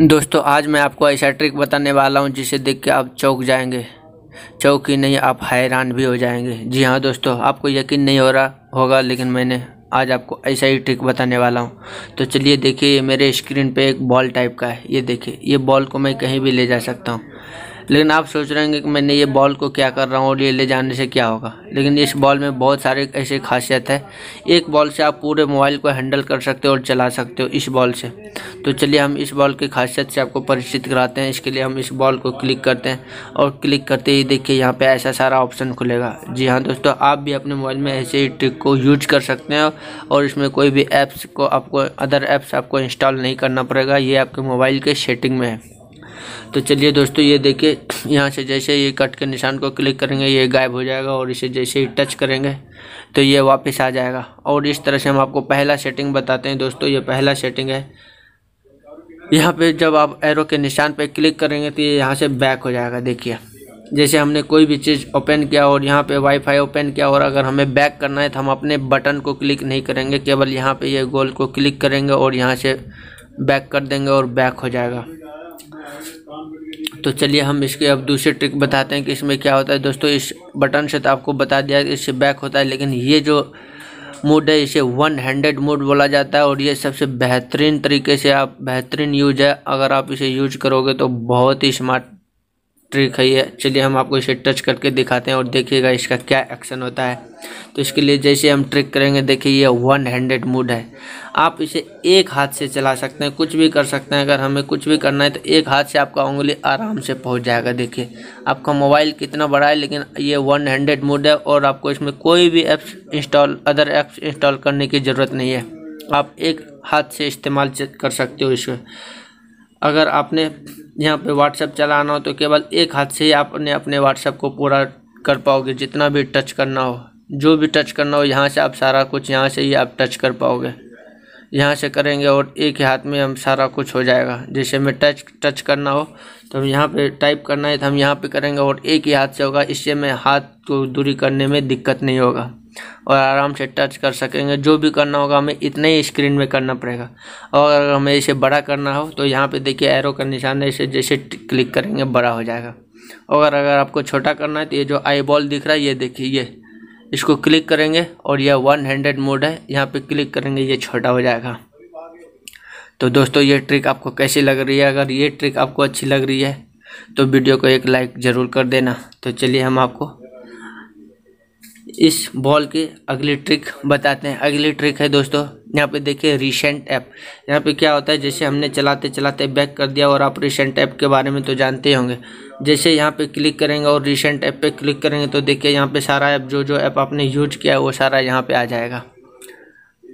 दोस्तों आज मैं आपको ऐसा ट्रिक बताने वाला हूँ जिसे देख के आप चौक जाएंगे चौक ही नहीं आप हैरान भी हो जाएंगे जी हाँ दोस्तों आपको यकीन नहीं हो रहा होगा लेकिन मैंने आज आपको ऐसा ही ट्रिक बताने वाला हूँ तो चलिए देखिए ये मेरे स्क्रीन पे एक बॉल टाइप का है ये देखिए ये बॉल को मैं कहीं भी ले जा सकता हूँ लेकिन आप सोच रहे होंगे कि मैंने ये बॉल को क्या कर रहा हूँ और ये ले जाने से क्या होगा लेकिन इस बॉल में बहुत सारे ऐसे खासियत है एक बॉल से आप पूरे मोबाइल को हैंडल कर सकते हो और चला सकते हो इस बॉल से तो चलिए हम इस बॉल की खासियत से आपको परिचित कराते हैं इसके लिए हम इस बॉल को क्लिक करते हैं और क्लिक करते ही देखिए यहाँ पर ऐसा सारा ऑप्शन खुलेगा जी हाँ दोस्तों आप भी अपने मोबाइल में ऐसे ही ट्रिक को यूज कर सकते हैं और इसमें कोई भी ऐप्स को आपको अदर ऐप्स आपको इंस्टॉल नहीं करना पड़ेगा ये आपके मोबाइल के सेटिंग में है तो चलिए दोस्तों ये देखिए यहाँ से जैसे ये कट के निशान को क्लिक करेंगे ये गायब हो जाएगा और इसे जैसे ही टच करेंगे तो ये वापस आ जाएगा और इस तरह से हम आपको पहला सेटिंग बताते हैं दोस्तों ये पहला सेटिंग है यहाँ पे जब आप एरो के निशान पे क्लिक करेंगे तो ये यहाँ से बैक हो जाएगा देखिए जैसे हमने कोई भी चीज़ ओपन किया और यहाँ पे वाईफाई ओपन किया और अगर हमें बैक करना है तो हम अपने बटन को क्लिक नहीं करेंगे केवल यहाँ पे ये यह गोल को क्लिक करेंगे और यहाँ से बैक कर देंगे और बैक हो जाएगा तो चलिए हम इसके अब दूसरी ट्रिक बताते हैं कि इसमें क्या होता है दोस्तों इस बटन से तो आपको बता दिया इससे बैक होता है लेकिन ये जो मोड है इसे वन हैंडेड मोड बोला जाता है और ये सबसे बेहतरीन तरीके से आप बेहतरीन यूज है अगर आप इसे यूज करोगे तो बहुत ही स्मार्ट ट्रिक है ये चलिए हम आपको इसे टच करके दिखाते हैं और देखिएगा इसका क्या एक्शन होता है तो इसके लिए जैसे हम ट्रिक करेंगे देखिए ये वन हैंडेड मूड है आप इसे एक हाथ से चला सकते हैं कुछ भी कर सकते हैं अगर हमें कुछ भी करना है तो एक हाथ से आपका उंगली आराम से पहुंच जाएगा देखिए आपका मोबाइल कितना बड़ा है लेकिन ये वन हैंडेड मूड है और आपको इसमें कोई भी apps install other apps install करने की ज़रूरत नहीं है आप एक हाथ से इस्तेमाल कर सकते हो इसको अगर आपने यहाँ पे व्हाट्सएप चलाना हो तो केवल एक हाथ से ही आपने अपने व्हाट्सएप को पूरा कर पाओगे जितना भी टच करना हो जो भी टच करना हो यहाँ से आप सारा कुछ यहाँ से ही आप टच कर पाओगे यहाँ से करेंगे और एक ही हाथ में हम सारा कुछ हो जाएगा जैसे हमें टच टच करना हो तो हम यहाँ पे टाइप करना है तो हम यहाँ पे करेंगे और एक ही हाथ से होगा इससे मैं हाथ को दूरी करने में दिक्कत नहीं होगा और आराम से टच कर सकेंगे जो भी करना होगा हमें इतने ही स्क्रीन में करना पड़ेगा और अगर हमें इसे बड़ा करना हो तो यहाँ पे देखिए एरो का निशान है इसे जैसे क्लिक करेंगे बड़ा हो जाएगा और अगर आपको छोटा करना है तो ये जो आई बॉल दिख रहा है ये देखिए ये इसको क्लिक करेंगे और यह वन हंड्रेड मोड है यहाँ पर क्लिक करेंगे ये छोटा हो जाएगा तो दोस्तों ये ट्रिक आपको कैसी लग रही है अगर ये ट्रिक आपको अच्छी लग रही है तो वीडियो को एक लाइक ज़रूर कर देना तो चलिए हम आपको इस बॉल की अगली ट्रिक बताते हैं अगली ट्रिक है दोस्तों यहाँ पे देखिए रिसेंट ऐप यहाँ पे क्या होता है जैसे हमने चलाते चलाते बैक कर दिया और आप रिसेंट ऐप के बारे में तो जानते ही होंगे जैसे यहाँ पे क्लिक करेंगे और रिसेंट ऐप पे क्लिक करेंगे तो देखिए यहाँ पे सारा ऐप जो जो ऐप आपने यूज किया है वो सारा यहाँ पर आ जाएगा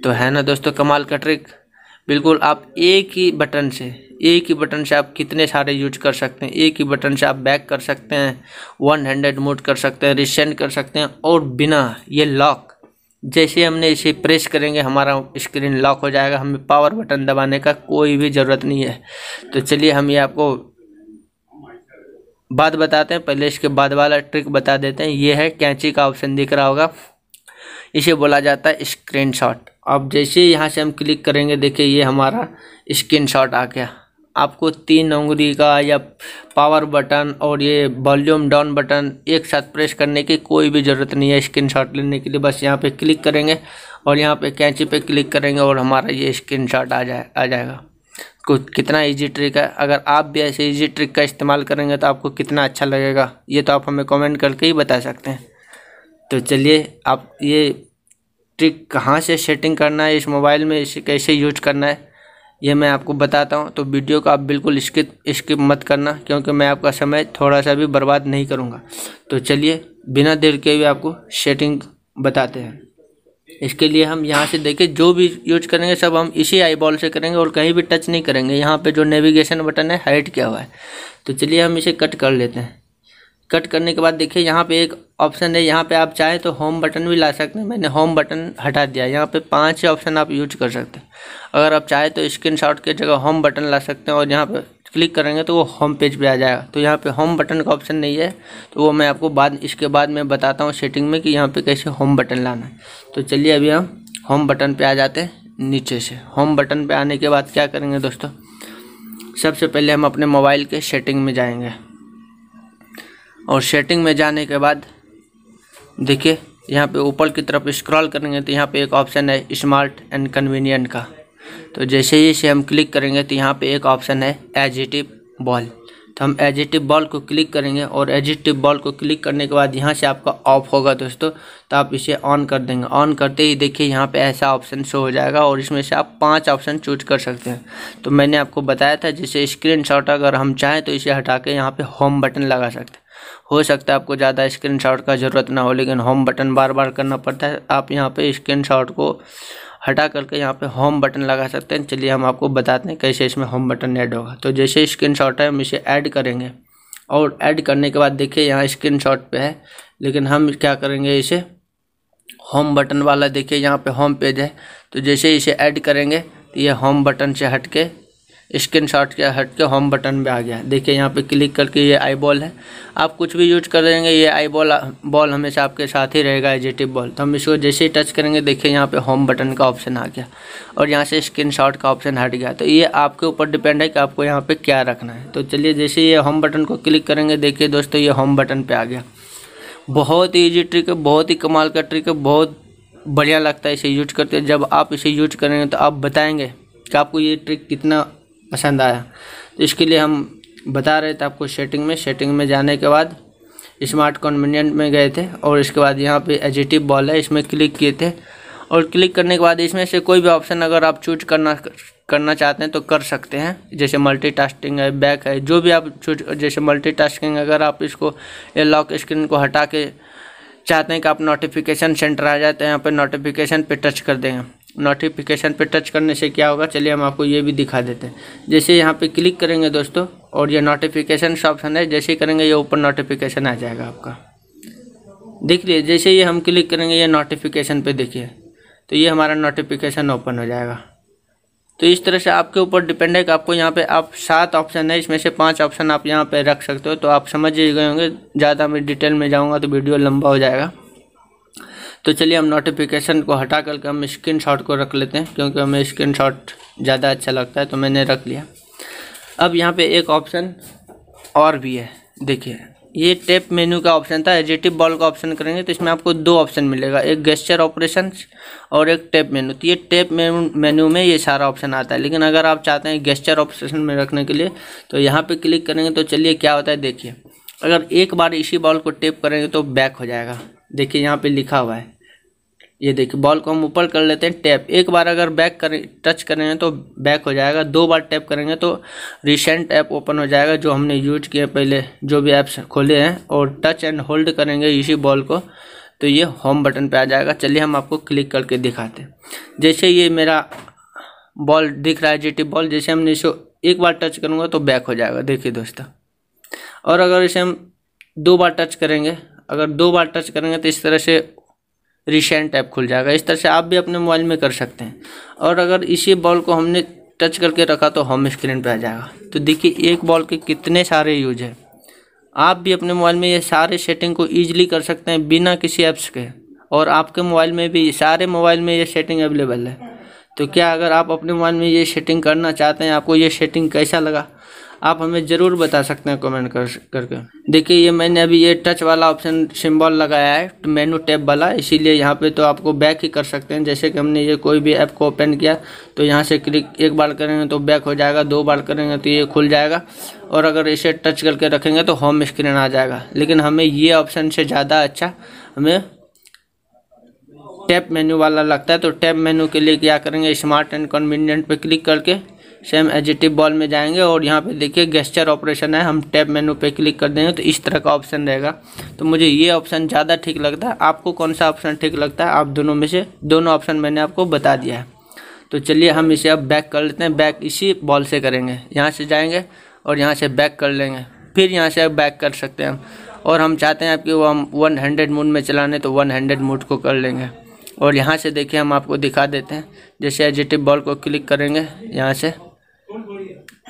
तो है ना दोस्तों कमाल का ट्रिक बिल्कुल आप एक ही बटन से एक ही बटन से आप कितने सारे यूज कर सकते हैं एक ही बटन से आप बैक कर सकते हैं वन हंड्रेड मूड कर सकते हैं रिसेंड कर सकते हैं और बिना ये लॉक जैसे हमने इसे प्रेस करेंगे हमारा स्क्रीन लॉक हो जाएगा हमें पावर बटन दबाने का कोई भी ज़रूरत नहीं है तो चलिए हम ये आपको बात बताते हैं पहले इसके बाद वाला ट्रिक बता देते हैं ये है कैंची का ऑप्शन दिख रहा होगा इसे बोला जाता है स्क्रीनशॉट अब जैसे यहाँ से हम क्लिक करेंगे देखिए ये हमारा स्क्रीनशॉट आ गया आपको तीन उंगली का या पावर बटन और ये वॉल्यूम डाउन बटन एक साथ प्रेस करने की कोई भी ज़रूरत नहीं है स्क्रीनशॉट लेने के लिए बस यहाँ पर क्लिक करेंगे और यहाँ पर कैंची पर क्लिक करेंगे और हमारा ये स्क्रीनशॉट आ जाए आ जाएगा कुछ कितना इजी ट्रिक है अगर आप भी ऐसे इजी ट्रिक का इस्तेमाल करेंगे तो आपको कितना अच्छा लगेगा ये तो आप हमें कमेंट करके ही बता सकते हैं तो चलिए आप ये ट्रिक कहाँ से सेटिंग करना है इस मोबाइल में इसे कैसे यूज करना है ये मैं आपको बताता हूँ तो वीडियो को आप बिल्कुल स्किप स्किप मत करना क्योंकि मैं आपका समय थोड़ा सा भी बर्बाद नहीं करूँगा तो चलिए बिना देर के भी आपको सेटिंग बताते हैं इसके लिए हम यहाँ से देखें जो भी यूज करेंगे सब हम इसी आई बॉल से करेंगे और कहीं भी टच नहीं करेंगे यहाँ पर जो नेविगेशन बटन है हाइट क्या हुआ है तो चलिए हम इसे कट कर लेते हैं कट करने के बाद देखिए यहाँ पे एक ऑप्शन है यहाँ पे आप चाहे तो होम बटन भी ला सकते हैं मैंने होम बटन हटा दिया यहाँ पे पांच ही ऑप्शन आप यूज कर सकते हैं अगर आप चाहे तो स्क्रीन शॉट के जगह होम बटन ला सकते हैं और यहाँ पे क्लिक करेंगे तो वो होम पेज पे आ जाएगा तो यहाँ पे होम बटन का ऑप्शन नहीं है तो वो मैं आपको बाद इसके बाद मैं बताता हूँ सेटिंग में कि यहाँ पर कैसे होम बटन लाना है तो चलिए अभी हम होम बटन पर आ जाते हैं नीचे से होम बटन पर आने के बाद क्या करेंगे दोस्तों सबसे पहले हम अपने मोबाइल के सेटिंग में जाएंगे और सेटिंग में जाने के बाद देखिए यहाँ पे ऊपर की तरफ स्क्रॉल करेंगे तो यहाँ पे एक ऑप्शन है स्मार्ट एंड कन्वीनियंट का तो जैसे ही इसे हम क्लिक करेंगे तो यहाँ पे एक ऑप्शन है एजिटिव बॉल तो हम एजिटिव बॉल को क्लिक करेंगे और एजिटिव बॉल को क्लिक करने के बाद यहाँ से आपका ऑफ होगा दोस्तों तो आप इसे ऑन कर देंगे ऑन करते ही देखिए यहाँ पर ऐसा ऑप्शन शो हो जाएगा और इसमें से आप पाँच ऑप्शन चूज कर सकते हैं तो मैंने आपको बताया था जैसे स्क्रीन अगर हम चाहें तो इसे हटा के यहाँ पर होम बटन लगा सकते हैं हो सकता है आपको ज़्यादा स्क्रीन शॉट का ज़रूरत ना हो लेकिन होम बटन बार बार करना पड़ता है आप यहाँ पर स्क्रीन शॉट को हटा करके यहाँ पे होम बटन लगा सकते हैं चलिए हम आपको बताते हैं कैसे इसमें होम बटन ऐड होगा तो जैसे स्क्रीन शॉट है हम इसे ऐड करेंगे और ऐड करने के बाद देखिए यहाँ स्क्रीन शॉट पर है लेकिन हम क्या करेंगे इसे होम बटन वाला देखिए यहाँ पे होम पेज है तो जैसे इसे ऐड करेंगे तो ये होम बटन से हट के स्क्रीन शॉट के हट के होम बटन पे आ गया देखिए यहाँ पे क्लिक करके ये आई बॉल है आप कुछ भी यूज कर देंगे ये आई बॉल बॉल हमेशा आपके साथ ही रहेगा एजिटिव बॉल तो हम इसको जैसे ही टच करेंगे देखिए यहाँ पे होम बटन का ऑप्शन आ गया और यहाँ से स्क्रीन शॉट का ऑप्शन हट गया तो ये आपके ऊपर डिपेंड है कि आपको यहाँ पर क्या रखना है तो चलिए जैसे ये होम बटन को क्लिक करेंगे देखिए दोस्तों ये होम बटन पर आ गया बहुत ही ईजी ट्रिक है बहुत ही कमाल का ट्रिक है बहुत बढ़िया लगता है इसे यूज करते जब आप इसे यूज करेंगे तो आप बताएंगे कि आपको ये ट्रिक कितना पसंद आया तो इसके लिए हम बता रहे थे आपको सेटिंग में सेटिंग में जाने के बाद स्मार्ट कन्वीनियंट में गए थे और इसके बाद यहाँ पे एजिटिव बॉल है इसमें क्लिक किए थे और क्लिक करने के बाद इसमें से कोई भी ऑप्शन अगर आप चूज करना करना चाहते हैं तो कर सकते हैं जैसे मल्टीटास्किंग है बैक है जो भी आप चूज जैसे मल्टीटास्किंग अगर आप इसको ये लॉक स्क्रीन को हटा के चाहते हैं कि आप नोटिफिकेशन सेंटर आ जाए तो यहाँ पर नोटिफिकेशन पर टच कर देंगे नोटिफिकेशन पे टच करने से क्या होगा चलिए हम आपको ये भी दिखा देते हैं जैसे यहाँ पे क्लिक करेंगे दोस्तों और ये नोटिफिकेशन का ऑप्शन है जैसे ही करेंगे ये ऊपर नोटिफिकेशन आ जाएगा आपका देख लीजिए जैसे ये हम क्लिक करेंगे ये नोटिफिकेशन पे देखिए तो ये हमारा नोटिफिकेशन ओपन हो जाएगा तो इस तरह से आपके ऊपर डिपेंड है कि आपको यहाँ पर आप सात ऑप्शन है इसमें से पाँच ऑप्शन आप यहाँ पर रख सकते हो तो आप समझ ही गए होंगे ज़्यादा मैं डिटेल में जाऊँगा तो वीडियो लंबा हो जाएगा तो चलिए हम नोटिफिकेशन को हटा करके हम स्क्रीन शॉट को रख लेते हैं क्योंकि हमें स्क्रीन शॉट ज़्यादा अच्छा लगता है तो मैंने रख लिया अब यहाँ पर एक ऑप्शन और भी है देखिए ये टेप मेन्यू का ऑप्शन था एजिटिव बॉल का ऑप्शन करेंगे तो इसमें आपको दो ऑप्शन मिलेगा एक गेस्चर ऑपरेशन और एक टेप मेन्यू तो ये टेप मेन्यू में ये सारा ऑप्शन आता है लेकिन अगर आप चाहते हैं गेस्चर ऑपरेशन में रखने के लिए तो यहाँ पे क्लिक करेंगे तो चलिए क्या होता है देखिए अगर एक बार इसी बॉल को टेप करेंगे तो बैक हो जाएगा देखिए यहाँ पर लिखा हुआ है ये देखिए बॉल को हम ऊपर कर लेते हैं टैप एक बार अगर बैक करें टच करेंगे तो बैक हो जाएगा दो बार टैप करेंगे तो रिसेंट ऐप ओपन हो जाएगा जो हमने यूज किए पहले जो भी ऐप्स खोले हैं और टच एंड होल्ड करेंगे इसी बॉल को तो ये होम बटन पे आ जाएगा चलिए हम आपको क्लिक करके दिखाते हैं जैसे ये मेरा बॉल दिख रहा है जी बॉल जैसे हमने इसको एक बार टच करूँगा तो बैक हो जाएगा देखिए दोस्तों और अगर इसे हम दो बार टच करेंगे अगर दो बार टच करेंगे तो इस तरह से रिसेंट ऐप खुल जाएगा इस तरह से आप भी अपने मोबाइल में कर सकते हैं और अगर इसी बॉल को हमने टच करके रखा तो होम स्क्रीन पर आ जाएगा तो देखिए एक बॉल के कितने सारे यूज हैं आप भी अपने मोबाइल में ये सारे सेटिंग को ईजिली कर सकते हैं बिना किसी ऐप्स के और आपके मोबाइल में भी सारे मोबाइल में ये सेटिंग अवेलेबल है तो क्या अगर आप अपने मोबाइल में ये सेटिंग करना चाहते हैं आपको ये सेटिंग कैसा लगा आप हमें ज़रूर बता सकते हैं कमेंट कर करके देखिए ये मैंने अभी ये टच वाला ऑप्शन सिंबल लगाया है मेनू टैब वाला इसीलिए यहाँ पे तो आपको बैक ही कर सकते हैं जैसे कि हमने ये कोई भी ऐप को ओपन किया तो यहाँ से क्लिक एक बार करेंगे तो बैक हो जाएगा दो बार करेंगे तो ये खुल जाएगा और अगर इसे टच करके रखेंगे तो होम स्क्रीन आ जाएगा लेकिन हमें ये ऑप्शन से ज़्यादा अच्छा हमें टैप मेन्यू वाला लगता है तो टैप मेन्यू के लिए क्या करेंगे स्मार्ट एंड कन्वीनियंट पर क्लिक करके सेम एजिटिव बॉल में जाएंगे और यहाँ पे देखिए गेस्चर ऑपरेशन है हम टैब मेनू पे क्लिक कर देंगे तो इस तरह का ऑप्शन रहेगा तो मुझे ये ऑप्शन ज़्यादा ठीक लगता है आपको कौन सा ऑप्शन ठीक लगता है आप दोनों में से दोनों ऑप्शन मैंने आपको बता दिया है तो चलिए हम इसे अब बैक कर लेते हैं बैक इसी बॉल से करेंगे यहाँ से जाएँगे और यहाँ से बैक कर लेंगे फिर यहाँ से बैक कर सकते हैं और हम चाहते हैं आपकी वो हम वन हंड्रेड मूड में चलाने तो वन हंड्रेड मूड को कर लेंगे और यहाँ से देखिए हम आपको दिखा देते हैं जैसे एजिटिव बॉल को क्लिक करेंगे यहाँ से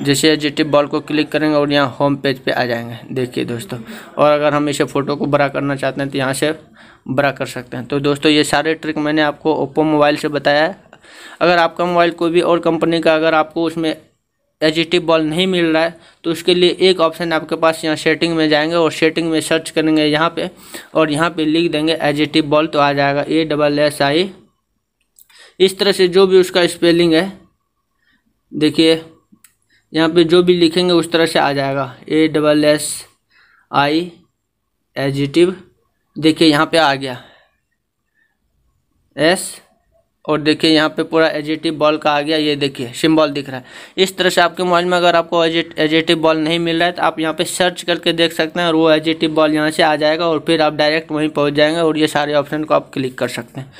जैसे एडिटिव बॉल को क्लिक करेंगे और यहाँ होम पेज पे आ जाएंगे देखिए दोस्तों और अगर हम इसे फ़ोटो को बड़ा करना चाहते हैं तो यहाँ से बड़ा कर सकते हैं तो दोस्तों ये सारे ट्रिक मैंने आपको ओप्पो मोबाइल से बताया है अगर आपका मोबाइल कोई भी और कंपनी का अगर आपको उसमें एजिटिव बॉल नहीं मिल रहा है तो उसके लिए एक ऑप्शन आपके पास यहाँ सेटिंग में जाएंगे और सेटिंग में सर्च करेंगे यहाँ पर और यहाँ पर लिख देंगे एजिटिव बॉल तो आ जाएगा ए डबल एस आई इस तरह से जो भी उसका स्पेलिंग है देखिए यहाँ पे जो भी लिखेंगे उस तरह से आ जाएगा ए डबल एस आई एजिटिव देखिए यहाँ पे आ गया एस और देखिए यहाँ पे पूरा एजिटिव बॉल का आ गया ये देखिए सिम्बॉल दिख रहा है इस तरह से आपके मोबाइल में अगर आपको एजिटिव बॉल नहीं मिल रहा है तो आप यहाँ पे सर्च करके देख सकते हैं और वो एजिटिव बॉल यहाँ से आ जाएगा और फिर आप डायरेक्ट वहीं पहुँच जाएंगे और ये सारे ऑप्शन को आप क्लिक कर सकते हैं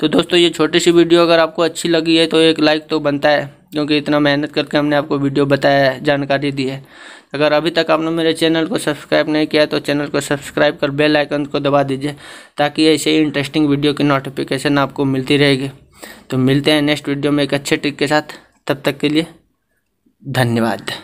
तो दोस्तों ये छोटी सी वीडियो अगर आपको अच्छी लगी है तो एक लाइक तो बनता है क्योंकि इतना मेहनत करके हमने आपको वीडियो बताया जानकारी दी है अगर अभी तक आपने मेरे चैनल को सब्सक्राइब नहीं किया तो चैनल को सब्सक्राइब कर बेल आइकन को दबा दीजिए ताकि ऐसे ही इंटरेस्टिंग वीडियो की नोटिफिकेशन आपको मिलती रहेगी तो मिलते हैं नेक्स्ट वीडियो में एक अच्छे ट्रिक के साथ तब तक के लिए धन्यवाद